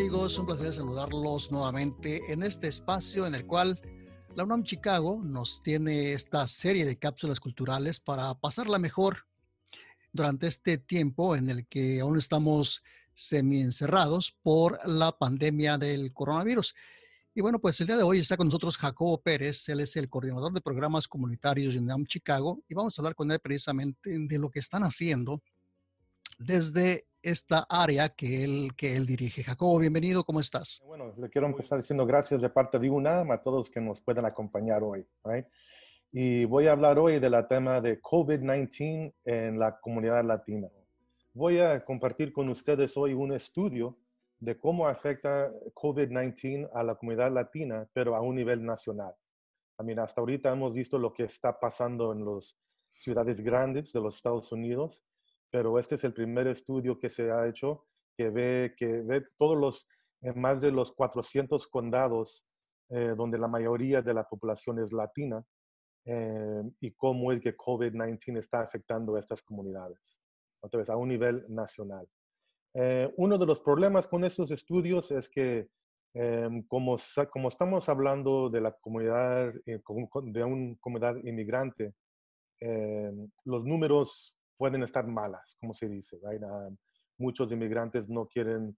amigos, un placer saludarlos nuevamente en este espacio en el cual la UNAM Chicago nos tiene esta serie de cápsulas culturales para pasarla mejor durante este tiempo en el que aún estamos semi-encerrados por la pandemia del coronavirus. Y bueno, pues el día de hoy está con nosotros Jacobo Pérez, él es el coordinador de programas comunitarios de UNAM Chicago y vamos a hablar con él precisamente de lo que están haciendo desde esta área que él, que él dirige. Jacobo, bienvenido, ¿cómo estás? Bueno, le quiero empezar diciendo gracias de parte de UNAM a todos que nos puedan acompañar hoy. Y voy a hablar hoy del tema de COVID-19 en la comunidad latina. Voy a compartir con ustedes hoy un estudio de cómo afecta COVID-19 a la comunidad latina, pero a un nivel nacional. hasta ahorita hemos visto lo que está pasando en las ciudades grandes de los Estados Unidos, pero este es el primer estudio que se ha hecho que ve, que ve todos los, eh, más de los 400 condados eh, donde la mayoría de la población es latina eh, y cómo es que COVID-19 está afectando a estas comunidades, a un nivel nacional. uno de los problemas con estos estudios es que como, como estamos hablando de la comunidad, de una comunidad inmigrante, los números pueden estar malas, como se dice, right? Um, muchos inmigrantes no quieren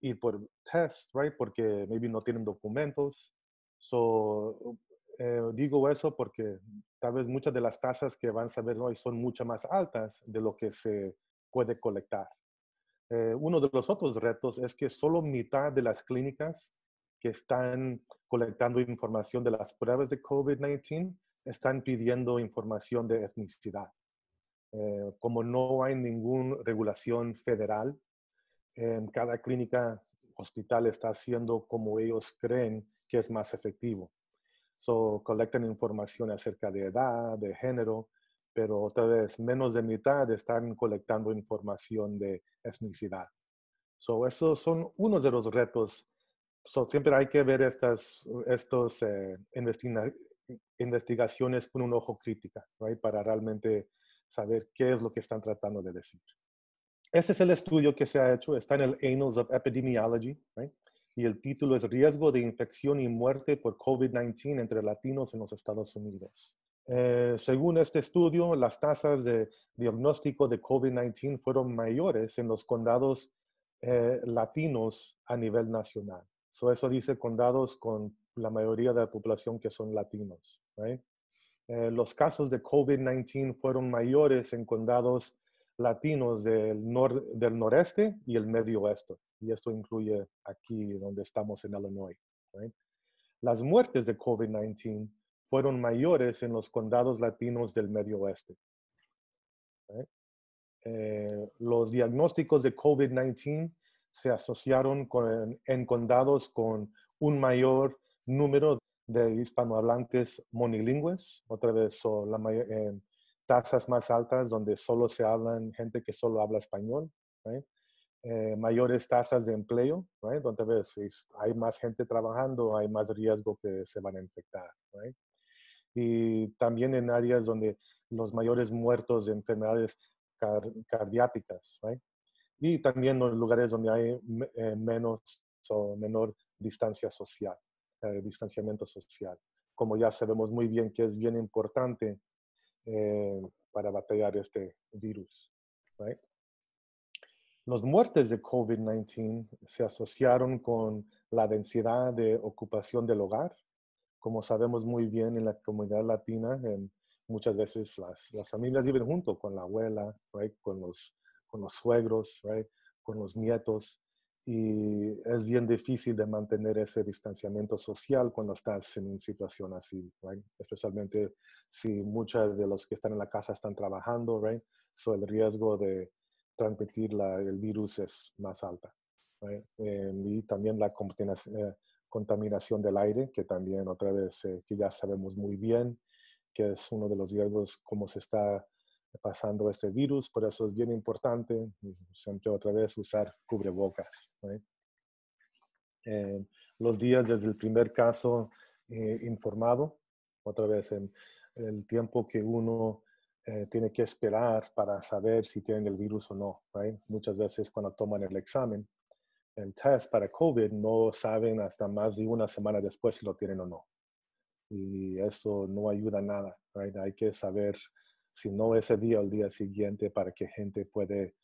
ir por test, right? Porque maybe no tienen documentos. So, eh, digo eso porque tal vez muchas de las tasas que van a saber hoy son mucho más altas de lo que se puede colectar. Eh, uno de los otros retos es que solo mitad de las clínicas que están colectando información de las pruebas de COVID-19 están pidiendo información de etnicidad. Eh, como no hay ninguna regulación federal, en eh, cada clínica hospital está haciendo como ellos creen que es más efectivo. So, colectan información acerca de edad, de género, pero otra vez menos de mitad están colectando información de etnicidad. So, esos son uno de los retos. So, siempre hay que ver estas estos, eh, investigaciones con un ojo crítico para realmente saber qué es lo que están tratando de decir. Este es el estudio que se ha hecho, está en el Annals of Epidemiology, y el título es Riesgo de infección y muerte por COVID-19 entre latinos en los Estados Unidos. Eh, según este estudio, las tasas de diagnóstico de COVID-19 fueron mayores en los condados eh, latinos a nivel nacional. eso dice condados con la mayoría de la población que son latinos. Eh, los casos de COVID-19 fueron mayores en condados latinos del, del noreste y el medio oeste. Y esto incluye aquí donde estamos en Illinois. Las muertes de COVID-19 fueron mayores en los condados latinos del medio oeste. Eh, los diagnósticos de COVID-19 se asociaron con, en condados con un mayor número de hispanohablantes monilingües, otra vez son la eh, tasas más altas donde solo se hablan gente que solo habla español, eh, mayores tasas de empleo, right? donde ves, hay más gente trabajando, hay más riesgo que se van a infectar. Y también en áreas donde los mayores muertos de enfermedades cardíacas, cardiáticas. Y también en los lugares donde hay eh, menos o menor distancia social distanciamiento social, como ya sabemos muy bien que es bien importante eh, para batallar este virus. Right? Los muertes de COVID-19 se asociaron con la densidad de ocupación del hogar. Como sabemos muy bien en la comunidad latina, muchas veces las, familias viven junto con la abuela, con, los, con los suegros, con los nietos y es bien difícil de mantener ese distanciamiento social cuando estás en una situación así, especialmente si muchas de los que están en la casa están trabajando, el riesgo de transmitir el virus es más alta. Em, y también la eh, contaminación, del aire, que también otra vez, eh, que ya sabemos muy bien, que es uno de los riesgos como se está pasando este virus, por eso es bien importante siempre otra vez usar cubrebocas. Eh, los días desde el primer caso eh, informado, otra vez en el tiempo que uno eh, tiene que esperar para saber si tienen el virus o no. Muchas veces cuando toman el examen, el test para COVID, no saben hasta más de una semana después si lo tienen o no. Y eso no ayuda nada. Hay que saber si no ese día, al día siguiente, para que gente puede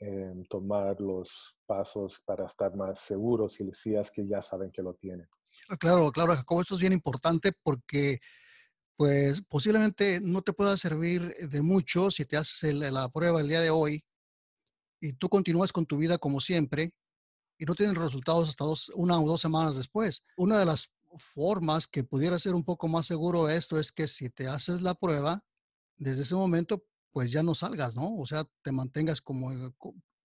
em, tomar los pasos para estar más seguros y decías que ya saben que lo tienen. Ah, claro, claro, Jacobo, esto es bien importante porque pues posiblemente no te pueda servir de mucho si te haces la prueba el día de hoy y tú continúas con tu vida como siempre y no tienes resultados hasta dos, una o dos semanas después. Una de las formas que pudiera ser un poco más seguro esto es que si te haces la prueba, desde ese momento, pues ya no salgas, ¿no? O sea, te mantengas como, eh,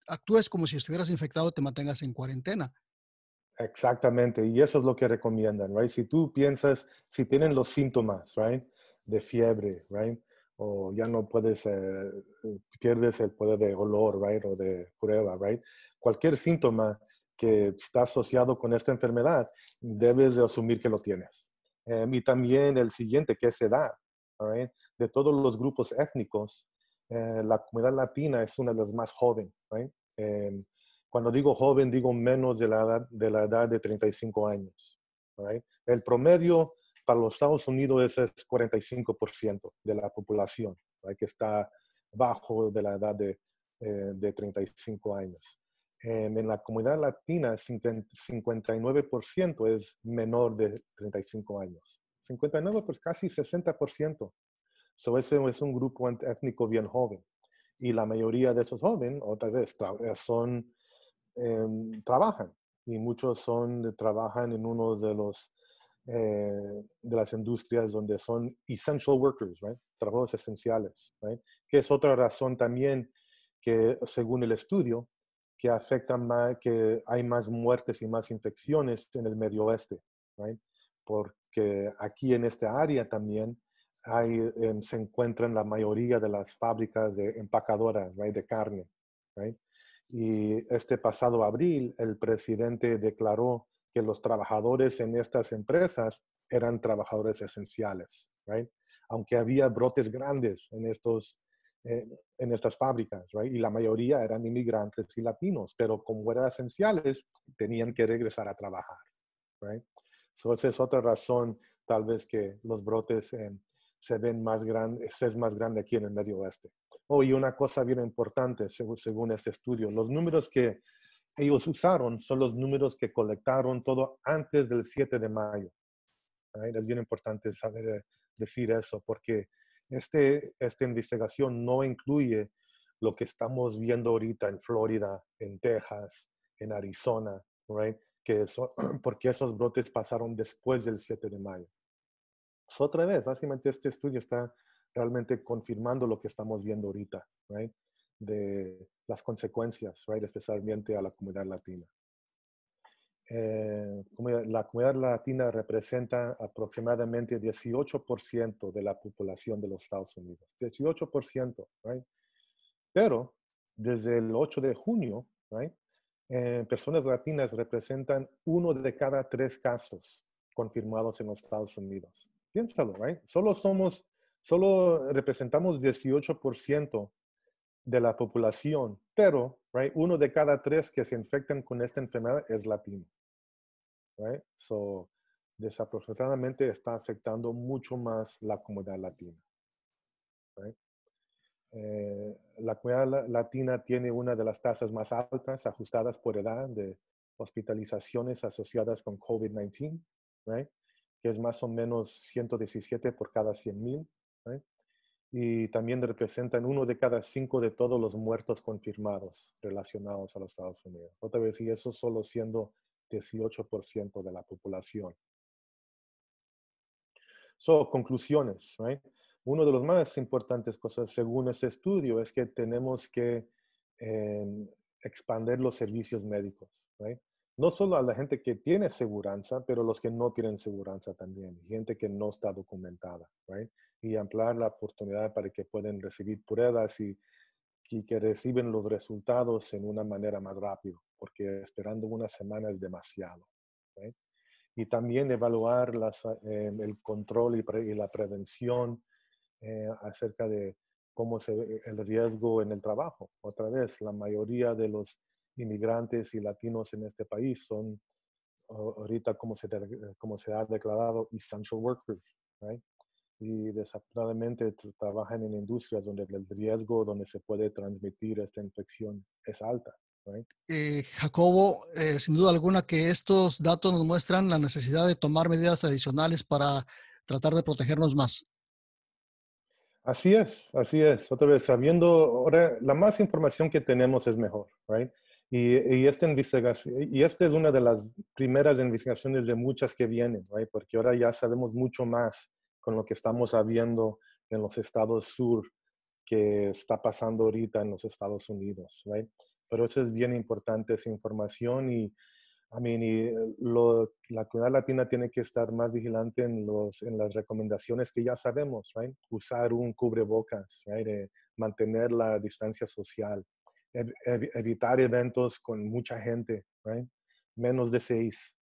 actúes como si estuvieras infectado, te mantengas en cuarentena. Exactamente, y eso es lo que recomiendan, right? Si tú piensas, si tienen los síntomas, right, de fiebre, right, o ya no puedes, eh, pierdes el poder de olor, right, o de prueba, right, cualquier síntoma que está asociado con esta enfermedad, debes de asumir que lo tienes. Em, y también el siguiente, que es edad, right? todos los grupos étnicos, eh, la comunidad latina es una de las más jóvenes. Em, cuando digo joven, digo menos de la edad de, la edad de 35 años. El promedio para los Estados Unidos es, el 45% de la población que está bajo de la edad de, 35 eh, años. Em, en, la comunidad latina, 59% es menor de 35 años. 59, casi 60% es un grupo étnico bien joven. Y la mayoría de esos jóvenes, otra vez, eh, son, em, trabajan. Y muchos son, trabajan en uno de los eh, de las industrias donde son essential workers, trabajos esenciales, que es otra razón también que, según el estudio, que afecta más, que hay más muertes y más infecciones en el medio oeste, porque aquí en esta área también ahí em, se encuentran la mayoría de las fábricas de empacadoras de carne. Y este pasado abril, el presidente declaró que los trabajadores en estas empresas eran trabajadores esenciales, aunque había brotes grandes en, estos, eh, en estas fábricas, y la mayoría eran inmigrantes y latinos, pero como eran esenciales, tenían que regresar a trabajar. esa es otra razón, tal vez, que los brotes se ven más grandes, es más grande aquí en el medio oeste. Oh, y una cosa bien importante según, según este estudio, los números que ellos usaron son los números que colectaron todo antes del 7 de mayo. Es bien importante saber eh, decir eso porque este, esta investigación no incluye lo que estamos viendo ahorita en Florida, en Texas, en Arizona, right? que eso, porque esos brotes pasaron después del 7 de mayo. Pues, otra vez, básicamente este estudio está realmente confirmando lo que estamos viendo ahorita, de las consecuencias, especialmente a la comunidad latina. Eh, la comunidad latina representa aproximadamente 18% de la población de los Estados Unidos. 18%, Pero desde el 8 de junio, eh, personas latinas representan uno de cada tres casos confirmados en los Estados Unidos. Piénsalo, right? Solo somos, solo representamos 18% de la población, pero, right, uno de cada tres que se infectan con esta enfermedad es latino, right? So, desafortunadamente está afectando mucho más la comunidad latina, right? Eh, la comunidad latina tiene una de las tasas más altas ajustadas por edad de hospitalizaciones asociadas con COVID-19, right? que es más o menos 117 por cada 100.000. ¿eh? Y también representan uno de cada cinco de todos los muertos confirmados relacionados a los Estados Unidos. Otra vez, y eso solo siendo 18% de la población. So, conclusiones. ¿eh? Una de las más importantes cosas según ese estudio es que tenemos que eh, expandir los servicios médicos. ¿eh? no solo a la gente que tiene seguridad, pero los que no tienen seguridad también, gente que no está documentada, Y ampliar la oportunidad para que puedan recibir pruebas y, que reciben los resultados en una manera más rápida, porque esperando una semana es demasiado, Y también evaluar eh, el control y, la prevención eh, acerca de cómo se ve el riesgo en el trabajo. Otra vez, la mayoría de los inmigrantes y latinos en este país son ahorita como se, como se ha declarado essential workers, y desafortunadamente trabajan en industrias donde el riesgo donde se puede transmitir esta infección es alta. Right? Eh, Jacobo, eh, sin duda alguna que estos datos nos muestran la necesidad de tomar medidas adicionales para tratar de protegernos más. Así es, así es. Otra vez, sabiendo, ahora la más información que tenemos es mejor, right? Y, esta y esta es una de las primeras investigaciones de muchas que vienen, porque ahora ya sabemos mucho más con lo que estamos habiendo en los estados sur que está pasando ahorita en los Estados Unidos. Pero eso es bien importante, esa información y, la comunidad latina tiene que estar más vigilante en, los, en las recomendaciones que ya sabemos, usar un cubrebocas, eh, mantener la distancia social, evitar eventos con mucha gente, menos de seis,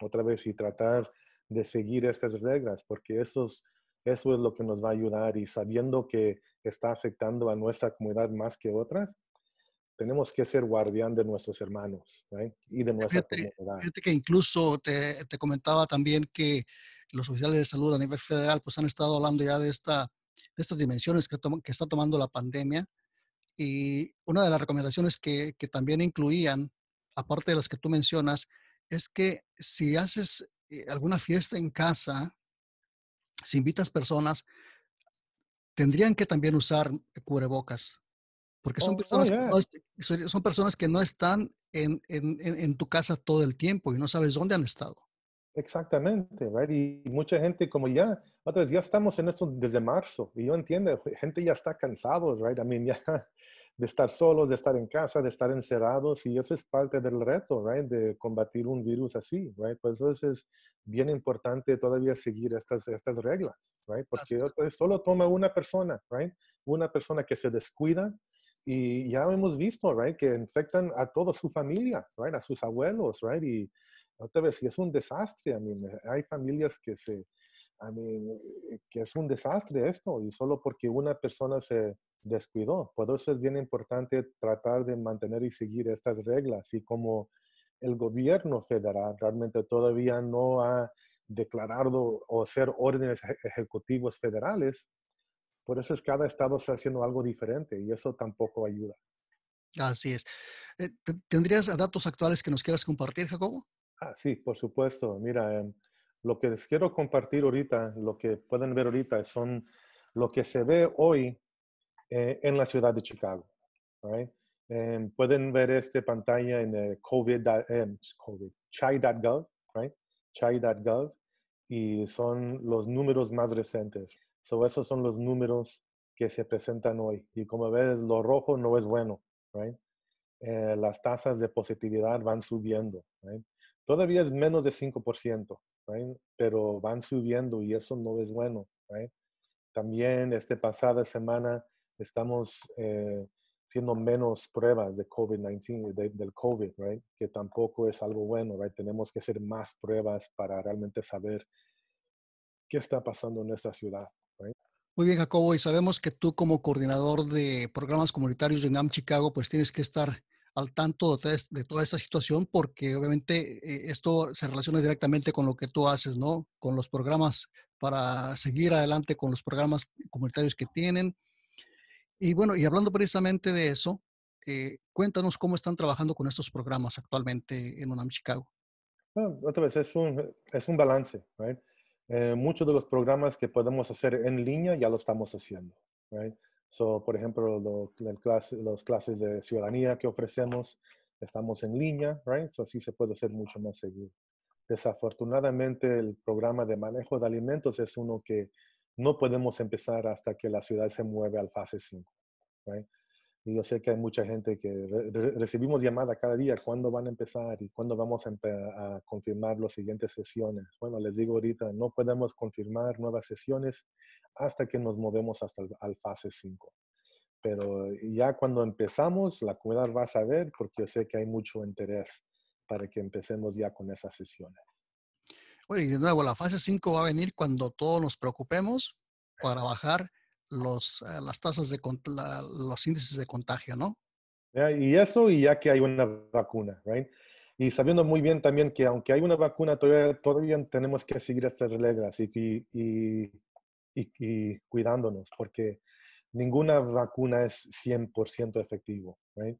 otra vez, y tratar de seguir estas reglas, porque eso es, eso es lo que nos va a ayudar y sabiendo que está afectando a nuestra comunidad más que otras, tenemos que ser guardián de nuestros hermanos y de nuestra comunidad. Fíjate que incluso te, comentaba también que los oficiales de salud a nivel federal pues han estado hablando ya de, esta, de estas dimensiones que, que está tomando la pandemia y una de las recomendaciones que, también incluían, aparte de las que tú mencionas, es que si haces eh, alguna fiesta en casa, si invitas personas, tendrían que también usar cubrebocas, porque son, oh, oh, personas, que no, están en, tu casa todo el tiempo y no sabes dónde han estado. Exactamente, y mucha gente como ya otra vez, ya estamos en esto desde marzo y yo entiendo, gente ya está cansado, right? I mean, ya de estar solos, de estar en casa, de estar encerrados y eso es parte del reto, right? De combatir un virus así, right? Pues eso es bien importante todavía seguir estas, estas reglas, right? Porque solo toma una persona, right? Una persona que se descuida y ya hemos visto, right? Que infectan a toda su familia, right? A sus abuelos, right? Y otra vez, y es un desastre, a mí hay familias que se a mí eh, que es un desastre esto y solo porque una persona se descuidó. Por eso es bien importante tratar de mantener y seguir estas reglas y como el gobierno federal realmente todavía no ha declarado o hacer órdenes ejecutivos federales, por eso es cada estado está haciendo algo diferente y eso tampoco ayuda. Así es. Eh, ¿Tendrías datos actuales que nos quieras compartir, Jacobo? Ah, sí, por supuesto. Mira, em, lo que les quiero compartir ahorita, lo que pueden ver ahorita, son lo que se ve hoy eh, en la ciudad de Chicago. Em, pueden ver esta pantalla en COVID, em, chai.gov, right? chai.gov, y son los números más recientes. So esos son los números que se presentan hoy. Y como ves, lo rojo no es bueno. Eh, las tasas de positividad van subiendo. Todavía es menos de 5%, ¿eh? pero van subiendo y eso no es bueno. ¿eh? También esta pasada semana estamos eh, siendo menos pruebas de COVID-19, del COVID, que tampoco es algo bueno. Tenemos que hacer más pruebas para realmente saber qué está pasando en nuestra ciudad. Muy bien, Jacobo, y sabemos que tú como coordinador de programas comunitarios de NAM Chicago, pues tienes que estar al tanto de, toda esa situación porque obviamente eh, esto se relaciona directamente con lo que tú haces, ¿no? Con los programas para seguir adelante con los programas comunitarios que tienen. Y bueno, y hablando precisamente de eso, eh, cuéntanos cómo están trabajando con estos programas actualmente en UNAM Chicago. Bueno, otra vez, es un, balance. Eh, muchos de los programas que podemos hacer en línea ya lo estamos haciendo. Right? por ejemplo, los, clase, clases de ciudadanía que ofrecemos, estamos en línea, right? así se puede hacer mucho más seguro. Desafortunadamente, el programa de manejo de alimentos es uno que no podemos empezar hasta que la ciudad se mueve al fase 5, right? Y yo sé que hay mucha gente que recibimos llamada cada día, ¿cuándo van a empezar y cuándo vamos a, a confirmar las siguientes sesiones? Bueno, les digo ahorita, no podemos confirmar nuevas sesiones hasta que nos movemos hasta el al fase 5. Pero eh, ya cuando empezamos, la comunidad va a saber porque yo sé que hay mucho interés para que empecemos ya con esas sesiones. Bueno, y de nuevo, la fase 5 va a venir cuando todos nos preocupemos para bajar los, eh, las tasas de los índices de contagio, ¿no? y eso, y ya que hay una vacuna, ¿right? Y sabiendo muy bien también que aunque hay una vacuna, todavía, tenemos que seguir estas reglas. y y, cuidándonos, porque ninguna vacuna es 100% efectivo. Right?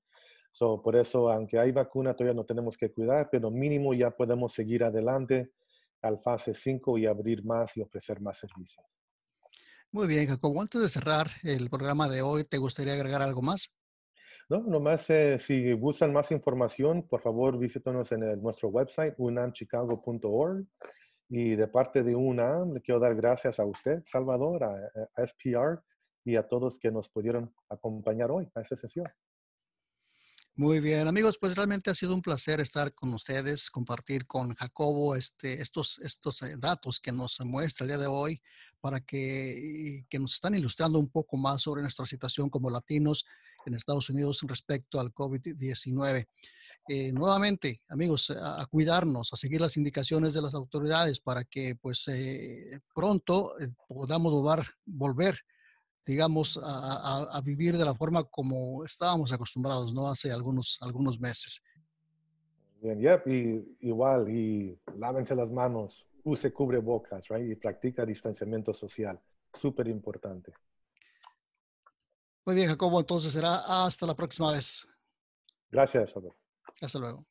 por eso, aunque hay vacuna, todavía no tenemos que cuidar, pero mínimo ya podemos seguir adelante al fase 5 y abrir más y ofrecer más servicios. Muy bien, Jacob. Antes de cerrar el programa de hoy, ¿te gustaría agregar algo más? No, nomás eh, si buscan más información, por favor visítanos en nuestro website, unamchicago.org. Y de parte de una le quiero dar gracias a usted, Salvador, a, a SPR y a todos que nos pudieron acompañar hoy a esta sesión. Muy bien, amigos, pues realmente ha sido un placer estar con ustedes, compartir con Jacobo este, estos, estos eh, datos que nos muestra el día de hoy para que, que nos están ilustrando un poco más sobre nuestra situación como latinos en Estados Unidos respecto al COVID-19. Eh, nuevamente, amigos, a, cuidarnos, a seguir las indicaciones de las autoridades para que pues eh, pronto eh, podamos volver, digamos, a, vivir de la forma como estábamos acostumbrados, ¿no? Hace algunos, algunos meses. Bien, yep, y, igual, y lávense las manos, use cubrebocas, right? Y practica distanciamiento social, súper importante. Muy bien, Jacobo, entonces será hasta la próxima vez. Gracias, doctor Hasta luego.